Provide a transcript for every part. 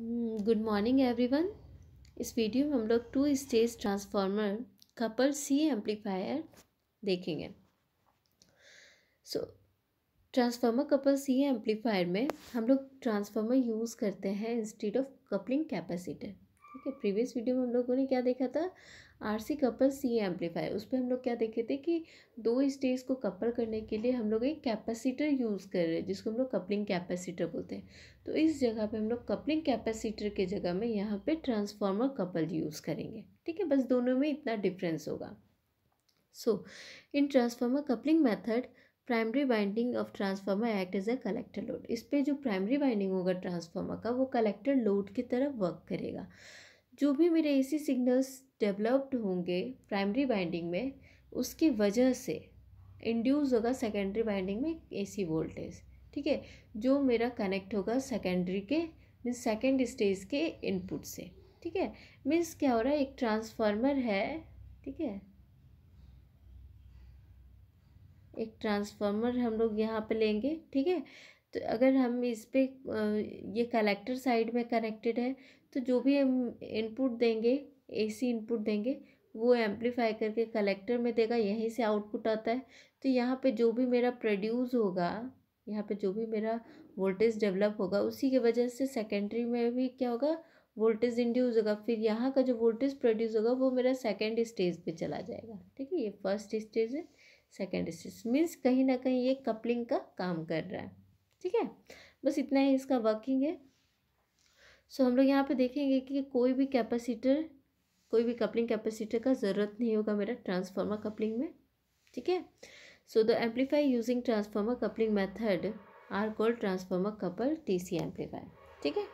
Good morning everyone इस video में हम लोग two stage transformer couple C amplifier देखेंगे so transformer couple C amplifier में हम लोग ट्रांसफार्मर यूज़ करते हैं इंस्टीड ऑफ कपलिंग कैपेसिटर ठीक है प्रीवियस वीडियो में हम लोगों ने क्या देखा था R C couple C amplifier उस पर हम लोग क्या देखे थे कि दो स्टेज को कपल करने के लिए हम लोग एक कैपेसिटर यूज़ कर रहे हैं जिसको हम लोग कपलिंग कैपेसिटर बोलते हैं तो इस जगह पे हम लोग कपलिंग कैपेसिटर के जगह में यहाँ पे ट्रांसफार्मर कपल यूज़ करेंगे ठीक है बस दोनों में इतना डिफरेंस होगा so in transformer coupling method primary binding of transformer act as a collector load इस पर जो प्राइमरी बाइंडिंग होगा ट्रांसफार्मर का वो कलेक्टर लोड की तरह वर्क करेगा जो भी मेरे ए सी सिग्नल्स डेवलप्ड होंगे प्राइमरी बाइंडिंग में उसकी वजह से इंड्यूस होगा सेकेंडरी बाइंडिंग में ए सी वोल्टेज ठीक है जो मेरा कनेक्ट होगा सेकेंडरी के मीन्स सेकेंड स्टेज के इनपुट से ठीक है मीन्स क्या हो रहा है एक ट्रांसफार्मर है ठीक है एक ट्रांसफार्मर हम लोग यहाँ पे लेंगे ठीक है तो अगर हम इस पर ये कलेक्टर साइड में कनेक्टेड है तो जो भी हम इनपुट देंगे एसी इनपुट देंगे वो एम्पलीफाई करके कलेक्टर में देगा यहीं से आउटपुट आता है तो यहाँ पे जो भी मेरा प्रोड्यूस होगा यहाँ पे जो भी मेरा वोल्टेज डेवलप होगा उसी के वजह से सेकेंडरी में भी क्या होगा वोल्टेज इंड्यूस होगा फिर यहाँ का जो वोल्टेज प्रोड्यूस होगा वो मेरा सेकेंड स्टेज पे चला जाएगा ठीक है ये फर्स्ट स्टेज है सेकेंड स्टेज मीन्स कहीं ना कहीं ये कपलिंग का काम कर रहा है ठीक है बस इतना ही इसका वर्किंग है सो हम लोग यहाँ पे देखेंगे कि कोई भी कैपेसिटर कोई भी कपलिंग कैपेसिटर का ज़रूरत नहीं होगा मेरा ट्रांसफार्मर कपलिंग में ठीक है so the amplify using transformer coupling method are called transformer couple T C amplify ठीक है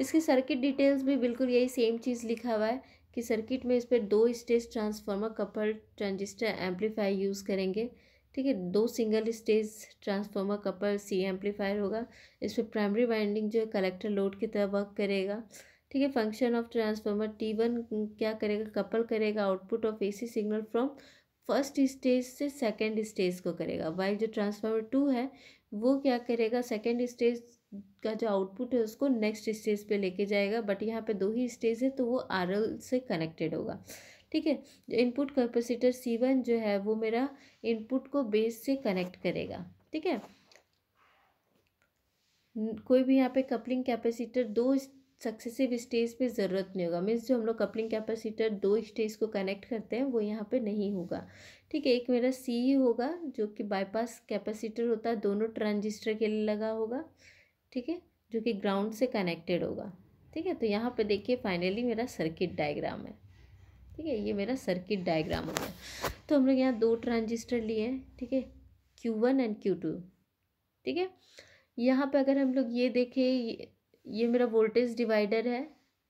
इसकी सर्किट डिटेल्स भी बिल्कुल यही सेम चीज़ लिखा हुआ है कि सर्किट में इस पर दो stage transformer couple transistor amplify use करेंगे ठीक है दो single stage transformer couple C amplifier होगा इस पर प्राइमरी वाइंडिंग जो है कलेक्टर लोड की तरह वर्क करेगा ठीक है function of transformer T one क्या करेगा कपल करेगा output of AC signal from first stage से सेकेंड स्टेज को करेगा वाइल जो ट्रांसफार्मर टू है वो क्या करेगा सेकेंड स्टेज का जो आउटपुट है उसको नेक्स्ट स्टेज पे लेके जाएगा बट यहाँ पे दो ही स्टेज है तो वो आर से कनेक्टेड होगा ठीक है जो इनपुट कैपेसिटर सी वन जो है वो मेरा इनपुट को बेस से कनेक्ट करेगा ठीक है कोई भी यहाँ पे कपलिंग कैपेसिटर दो सक्सेसिव स्टेज पे ज़रूरत नहीं होगा मीन्स जो हम लोग कपलिंग कैपेसिटर दो स्टेज को कनेक्ट करते हैं वो यहाँ पे नहीं होगा ठीक है एक मेरा सी होगा जो कि बाईपास कैपेसिटर होता है दोनों ट्रांजिस्टर के लिए लगा होगा ठीक है जो कि ग्राउंड से कनेक्टेड होगा ठीक है तो यहाँ पे देखिए फाइनली मेरा सर्किट डायग्राम है ठीक है ये मेरा सर्किट डायग्राम हो गया तो हम लोग यहाँ दो ट्रांजिस्टर लिए हैं ठीक है Q one and Q two ठीक है यहाँ पे अगर हम लोग ये देखें ये, ये मेरा वोल्टेज डिवाइडर है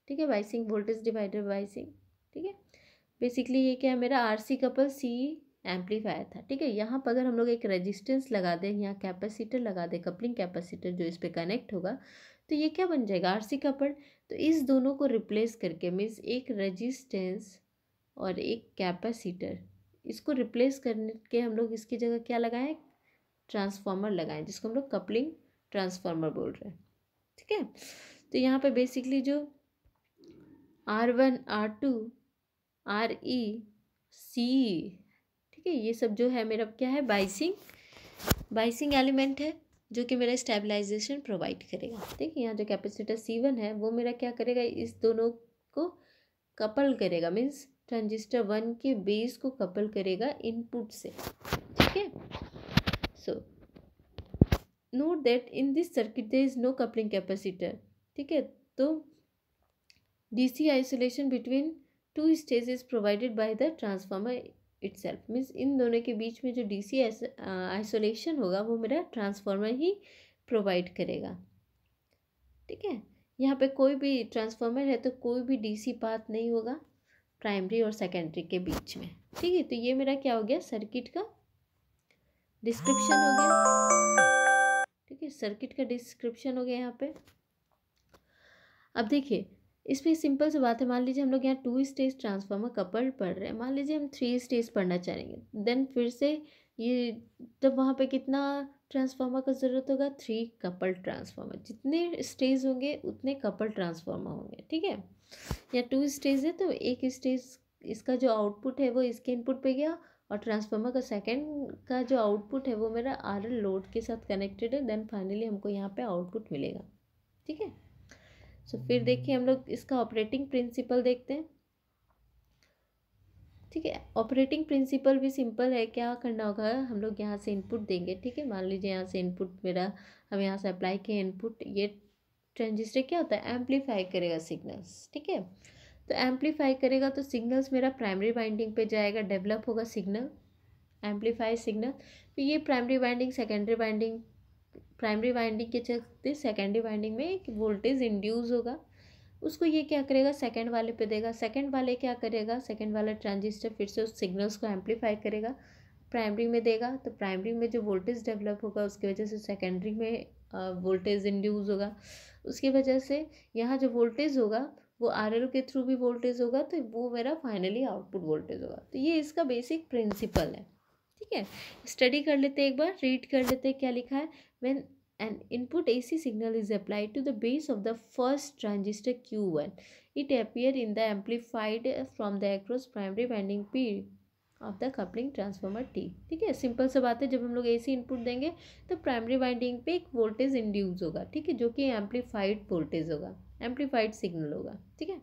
ठीक है वाइसिंग वोल्टेज डिवाइडर वाइसिंग ठीक है बेसिकली ये क्या है मेरा R C couple C amplifier था ठीक है यहाँ पर अगर हम लोग एक रेजिस्टेंस लगा दें यहाँ कैपेसिटर लगा दें कपलिंग कैपेसिटर जो इस पर कनेक्ट होगा तो ये क्या बन जाएगा आर सी कपल तो इस दोनों को रिप्लेस करके मीन्स एक रेजिस्टेंस और एक कैपेसिटर इसको रिप्लेस करने के हम लोग इसकी जगह क्या लगाएं ट्रांसफार्मर लगाएं जिसको हम लोग कपलिंग ट्रांसफार्मर बोल रहे हैं ठीक है तो यहाँ पे बेसिकली जो R one R two R E C ठीक है ये सब जो है मेरा क्या है बाइसिंग बाइसिंग एलिमेंट है जो कि मेरा स्टेबलाइजेशन प्रोवाइड करेगा ठीक है यहाँ जो कैपेसिटर सी वन है वो मेरा क्या करेगा इस दोनों को कपल करेगा मीन्स ट्रांजिस्टर वन के बेस को कपल करेगा इनपुट से ठीक है so note that in this circuit there is no coupling capacitor ठीक है तो DC isolation between two stage is provided by the transformer itself means इन दोनों के बीच में जो डीसी आइसोलेशन uh, होगा वो मेरा ट्रांसफार्मर ही प्रोवाइड करेगा ठीक है यहाँ पे कोई भी ट्रांसफार्मर है तो कोई भी डीसी पाथ नहीं होगा प्राइमरी और सेकेंडरी के बीच में ठीक है तो ये मेरा क्या हो गया सर्किट का डिस्क्रिप्शन हो गया ठीक है सर्किट का डिस्क्रिप्शन हो गया यहाँ पे अब देखिए इसमें सिंपल से बात है मान लीजिए हम लोग यहाँ टू स्टेज ट्रांसफार्मर कपल पढ़ रहे हैं मान लीजिए हम थ्री स्टेज पढ़ना चाहेंगे देन फिर से ये तब वहाँ पे कितना ट्रांसफार्मर का ज़रूरत होगा थ्री कपल ट्रांसफार्मर जितने स्टेज होंगे उतने कपल ट्रांसफार्मर होंगे ठीक है या टू स्टेज है तो एक स्टेज इसका जो आउटपुट है वो इसके इनपुट पे गया और ट्रांसफार्मर का सेकंड का जो आउटपुट है वो मेरा आर लोड के साथ कनेक्टेड है देन फाइनली हमको यहाँ पे आउटपुट मिलेगा ठीक है सो फिर hmm. देखिए हम लोग इसका ऑपरेटिंग प्रिंसिपल देखते हैं ठीक है ऑपरेटिंग प्रिंसिपल भी सिंपल है क्या करना होगा हम लोग यहाँ से इनपुट देंगे ठीक है मान लीजिए यहाँ से इनपुट मेरा हम यहाँ से अप्लाई किए इनपुट ये ट्रांजिस्टर क्या होता है एम्पलीफाई करेगा सिग्नल्स ठीक है तो एम्पलीफाई करेगा तो सिग्नल्स मेरा प्राइमरी बाइंडिंग पे जाएगा डेवलप होगा सिग्नल एम्पलीफाई सिग्नल तो ये primary binding secondary binding primary binding के चलते सेकेंडरी बाइंडिंग में एक वोल्टेज इंड्यूज होगा उसको ये क्या करेगा सेकेंड वाले पे देगा सेकेंड वाले क्या करेगा सेकेंड वाला ट्रांजिस्टर फिर से उस सिग्नल्स को एम्पलीफाई करेगा प्राइमरी में देगा तो प्राइमरी में जो वोल्टेज डेवलप होगा उसकी वजह से सेकेंडरी में वोल्टेज इंड्यूज होगा उसकी वजह से यहाँ जो वोल्टेज होगा वो आर के थ्रू भी वोल्टेज होगा तो वो मेरा फाइनली आउटपुट वोल्टेज होगा तो ये इसका बेसिक प्रिंसिपल है ठीक है स्टडी कर लेते एक बार रीड कर लेते क्या लिखा है when an input AC signal is applied to the base of the first transistor Q1. It appears in the amplified from the across primary winding P of the coupling transformer T ठीक है simple सा बात है जब हम लोग ए सी input देंगे तो प्राइमरी वाइंडिंग पे एक वोल्टेज इंड्यूज़ होगा ठीक है जो कि एम्पलीफाइड वोल्टेज होगा एम्पलीफाइड सिग्नल होगा ठीक है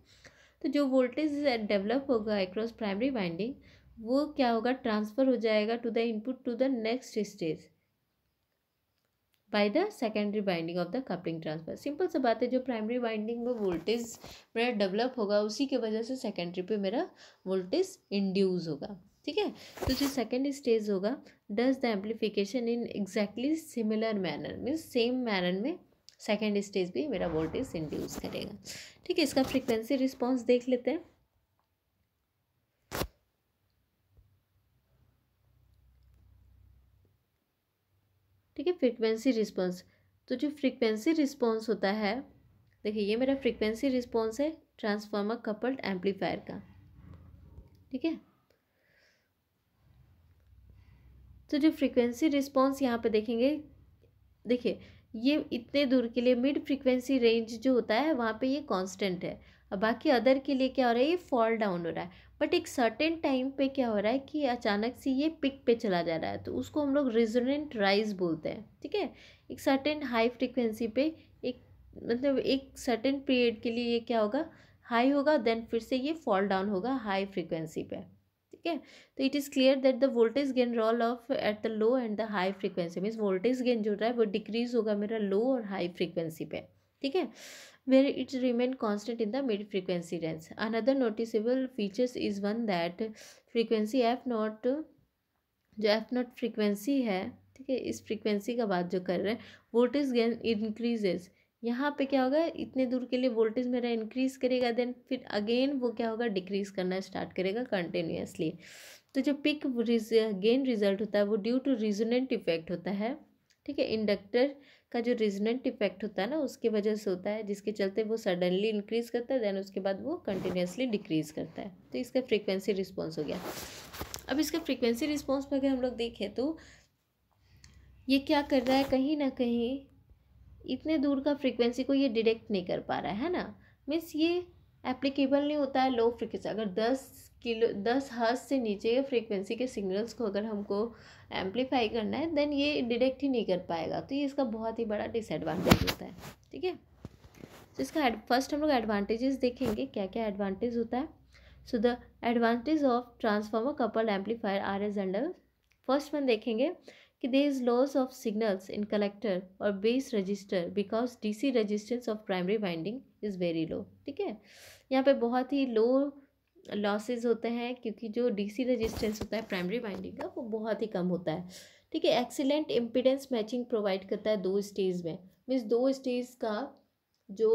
तो जो वोल्टेज डेवलप होगा एक्रॉस प्राइमरी वाइंडिंग वो क्या होगा ट्रांसफ़र हो जाएगा to the input to the next stage by the secondary binding of the coupling transfer simple सा बात है जो प्राइमरी बाइंडिंग में वोल्टेज मेरा डेवलप होगा उसी के वजह से सेकेंडरी पे मेरा वोल्टेज इंड्यूज होगा ठीक है तो जो सेकेंड स्टेज होगा does the amplification in exactly similar manner means same manner में सेकेंड स्टेज भी मेरा वोल्टेज इंड्यूस करेगा ठीक है इसका फ्रिक्वेंसी रिस्पॉन्स देख लेते हैं फ्रिक्वेंसी रिस्पॉन्स तो जो फ्रिक्वेंसी रिस्पॉन्स होता है देखिए ये मेरा फ्रिक्वेंसी रिस्पॉन्स है ट्रांसफार्मर कपल्ड एम्पलीफायर का ठीक है तो जो फ्रिक्वेंसी रिस्पॉन्स यहाँ पे देखेंगे देखिए ये इतने दूर के लिए मिड फ्रिक्वेंसी रेंज जो होता है वहाँ पे ये कांस्टेंट है बाकी अदर के लिए क्या हो रहा है ये फॉल डाउन हो रहा है बट एक सर्टेन टाइम पे क्या हो रहा है कि अचानक से ये पिक पे चला जा रहा है तो उसको हम लोग रिजोनेंट राइज बोलते हैं ठीक है एक सर्टेन हाई फ्रिक्वेंसी पे एक मतलब एक सर्टेन पीरियड के लिए ये क्या होगा हाई होगा देन फिर से ये फॉल डाउन होगा हाई फ्रिक्वेंसी पे ठीक है तो it is clear that the voltage gain roll off at the low end the high frequency means voltage gain जो रहा है वो डिक्रीज होगा मेरा लो और हाई फ्रिक्वेंसी पे ठीक है where it remained constant in the mid frequency range. Another noticeable features is one that frequency f not जो एफ नॉट फ्रीक्वेंसी है ठीक है इस फ्रीक्वेंसी का बात जो कर रहे हैं वोल्टेज गेन इंक्रीजेज यहाँ पे क्या होगा इतने दूर के लिए वोल्टेज मेरा इंक्रीज़ करेगा देन फिर अगेन वो क्या होगा डिक्रीज़ करना स्टार्ट करेगा कंटिन्यूसली तो जो पिक गेन रिजल्ट होता है वो ड्यू टू रिजोनेंट इफेक्ट होता है ठीक है इंडक्टर का जो रिजनेंट इफेक्ट होता है ना उसके वजह से होता है जिसके चलते वो सडनली इंक्रीज़ करता है देन उसके बाद वो कंटिन्यूसली डिक्रीज़ करता है तो इसका फ्रीक्वेंसी रिस्पॉन्स हो गया अब इसका फ्रीक्वेंसी रिस्पॉन्स पर अगर हम लोग देखें तो ये क्या कर रहा है कहीं ना कहीं इतने दूर का फ्रीक्वेंसी को ये डिटेक्ट नहीं कर पा रहा है ना मीन्स ये एप्लीकेबल नहीं होता है लो फ्रिक्वेंसी अगर दस किलो दस हज से नीचे के फ्रीक्वेंसी के सिग्नल्स को अगर हमको एम्पलीफाई करना है देन ये डिटेक्ट ही नहीं कर पाएगा तो ये इसका बहुत ही बड़ा डिसएडवांटेज होता है ठीक है तो इसका फर्स्ट हम लोग एडवांटेजेस देखेंगे क्या क्या एडवांटेज होता है so the advantage of transformer couple amplifier are as under first one देखेंगे कि they is loss of signals in collector और base resistor because DC resistance of primary winding is very low ठीक है यहाँ पे बहुत ही लो लॉसेज होते हैं क्योंकि जो डीसी रेजिस्टेंस होता है प्राइमरी वाइंडिंग का वो बहुत ही कम होता है ठीक है एक्सीलेंट इम्पिडेंस मैचिंग प्रोवाइड करता है दो स्टेज में मीन्स दो स्टेज का जो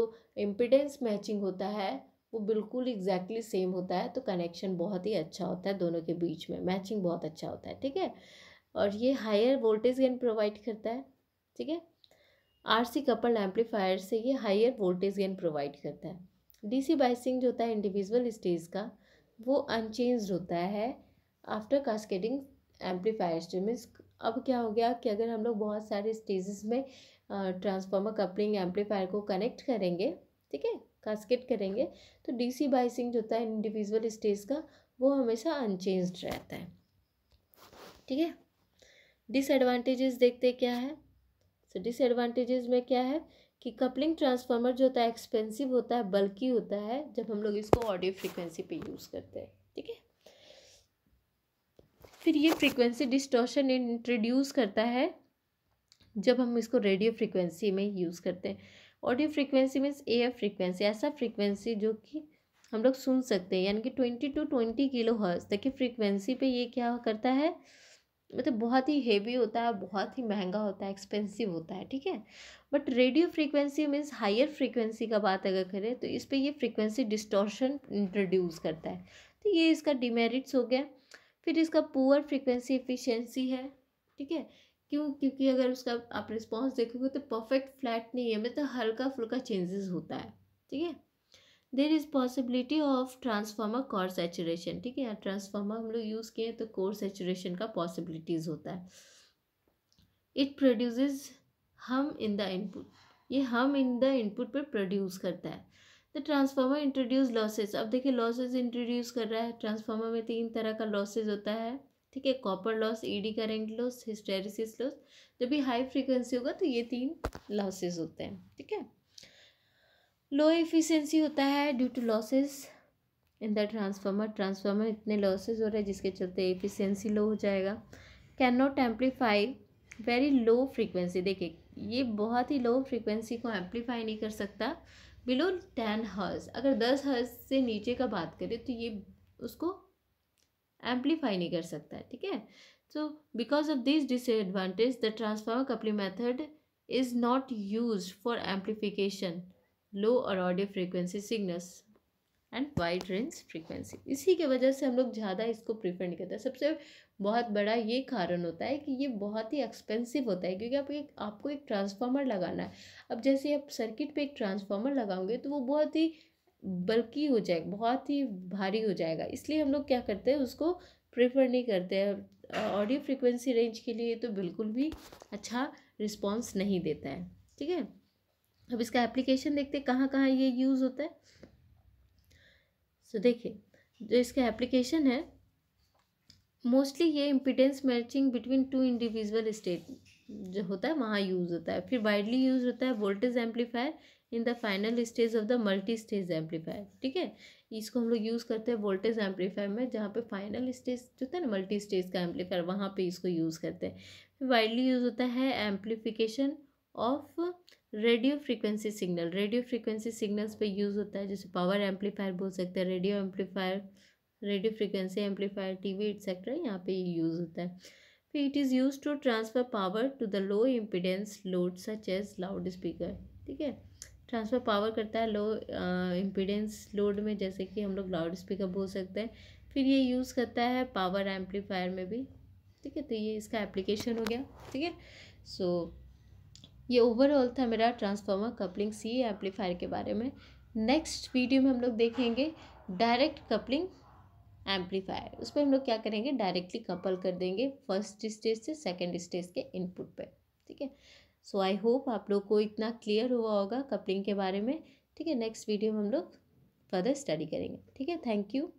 इम्पिडेंस मैचिंग होता है वो बिल्कुल एग्जैक्टली exactly सेम होता है तो कनेक्शन बहुत ही अच्छा होता है दोनों के बीच में मैचिंग बहुत अच्छा होता है ठीक है और ये हायर वोल्टेज गेन प्रोवाइड करता है ठीक है आरसी कपल एम्पलीफायर से ये हायर वोल्टेज गेन प्रोवाइड करता है डीसी बाइसिंग जो होता है इंडिविजुअल स्टेज का वो अनचेंज होता है आफ्टर कास्केटिंग एम्पलीफायर जो मीन्स अब क्या हो गया कि अगर हम लोग बहुत सारे स्टेजेस में ट्रांसफार्मर कपलिंग एम्पलीफायर को कनेक्ट करेंगे ठीक है कास्केट करेंगे तो डीसी बाइसिंग जो होता है इंडिविजुअल स्टेज का वो हमेशा अनचेंज रहता है ठीक है डिसएडवांटेजेस देखते क्या है सो so, डिसएडवांटेजेस में क्या है कि कपलिंग ट्रांसफार्मर जो होता है एक्सपेंसिव होता है बल्कि होता है जब हम लोग इसको ऑडियो फ्रिक्वेंसी पे यूज़ करते हैं ठीक है फिर ये फ्रीक्वेंसी डिस्टॉर्शन इंट्रोड्यूस करता है जब हम इसको रेडियो फ्रीक्वेंसी में यूज़ करते हैं audio frequency means F frequency ऐसा फ्रीक्वेंसी जो कि हम लोग सुन सकते हैं यानी कि twenty to twenty kilo hertz तक की फ्रीक्वेंसी पे ये क्या करता है मतलब बहुत ही हेवी होता है बहुत ही महंगा होता है एक्सपेंसिव होता है ठीक है but radio frequency means higher frequency का बात अगर करें तो इस पर ये फ्रीक्वेंसी डिस्टोशन इंट्रोड्यूस करता है तो ये इसका डिमेरिट्स हो गया फिर इसका पुअर फ्रीक्वेंसी एफिशिएंसी है ठीक है क्यों क्योंकि अगर उसका आप रिस्पॉन्स देखोगे तो परफेक्ट फ्लैट नहीं है मतलब हल्का फुल्का चेंजेस होता है ठीक है there is possibility of transformer core saturation ठीक है यार ट्रांसफार्मर हम लोग यूज़ किए तो कोर सेचुरेशन का पॉसिबिलिटीज़ होता है इट प्रोड्यूसेस हम इन द इनपुट ये हम इन द इनपुट पर प्रोड्यूस करता है द ट्रांसफार्मर इंट्रोड्यूस लॉसेज अब देखिए लॉसेज इंट्रोड्यूस कर रहा है ट्रांसफार्मर में तीन तरह का लॉसेज होता है ठीक है copper loss eddy current loss hysteresis loss जब भी हाई फ्रिक्वेंसी होगा तो ये तीन लॉसेज होते हैं ठीक है लो एफिशिएंसी होता है due to losses in the transformer transformer इतने लॉसेज हो रहे हैं जिसके चलते एफिशिएंसी लो हो जाएगा can not amplify very low frequency देखिए ये बहुत ही लो फ्रीक्वेंसी को एम्पलीफाई नहीं कर सकता बिलो टेन हर्स अगर दस हर्स से नीचे का बात करें तो ये उसको एम्पलीफाई नहीं कर सकता है ठीक है so because of this disadvantage the transformer coupled method is not use for amplification low और audio frequency signals and wide range frequency इसी के वजह से हम लोग ज़्यादा इसको प्रीफर नहीं करते सबसे बहुत बड़ा ये कारण होता है कि ये बहुत ही एक्सपेंसिव होता है क्योंकि आप एक आपको एक ट्रांसफार्मर लगाना है अब जैसे आप सर्किट पे एक ट्रांसफार्मर लगाओगे तो वो बहुत ही बल्कि हो जाएगा बहुत ही भारी हो जाएगा इसलिए हम लोग क्या करते हैं उसको प्रेफर नहीं करते हैं ऑडियो फ्रिक्वेंसी रेंज के लिए तो बिल्कुल भी अच्छा रिस्पॉन्स नहीं देता है ठीक है अब इसका एप्लीकेशन देखते हैं कहाँ कहाँ ये यूज़ होता है सो so, देखिए जो इसका एप्लीकेशन है मोस्टली ये impedance matching between two individual state जो होता है वहाँ यूज़ होता है फिर वाइडली यूज़ होता है voltage amplifier in the final stage of the multi stage amplifier ठीक है इसको हम लोग यूज़ करते हैं वोल्टेज एम्पलीफायर में जहाँ पे फाइनल स्टेज जो होता है ना मल्टी स्टेज का एम्पलीफायर वहाँ पे इसको यूज़ करते हैं फिर वाइडली यूज़ होता है amplification of radio frequency signal radio frequency signals पे यूज़ होता है जैसे पावर एम्पलीफायर बोल सकते हैं radio amplifier radio frequency amplifier T V etcetera यहाँ पर यूज़ होता है फिर it is use to transfer power to the low impedance load such as loud speaker ठीक है ट्रांसफ़र पावर करता है लो uh, लोड में जैसे कि हम लोग लाउड स्पीकर बोल सकते हैं फिर ये यूज़ करता है पावर एम्पलीफायर में भी ठीक है तो ये इसका एप्लीकेशन हो गया ठीक है सो ये ओवरऑल था मेरा ट्रांसफार्मर कपलिंग सी एम्पलीफायर के बारे में नेक्स्ट वीडियो में हम लोग देखेंगे डायरेक्ट कपलिंग एम्पलीफायर उस पर हम लोग क्या करेंगे डायरेक्टली कपल कर देंगे फर्स्ट स्टेज से सेकेंड स्टेज के इनपुट पर ठीक है सो आई होप आप लोग को इतना क्लियर हुआ होगा कपलिंग के बारे में ठीक है नेक्स्ट वीडियो में हम लोग फर्दर स्टडी करेंगे ठीक है थैंक यू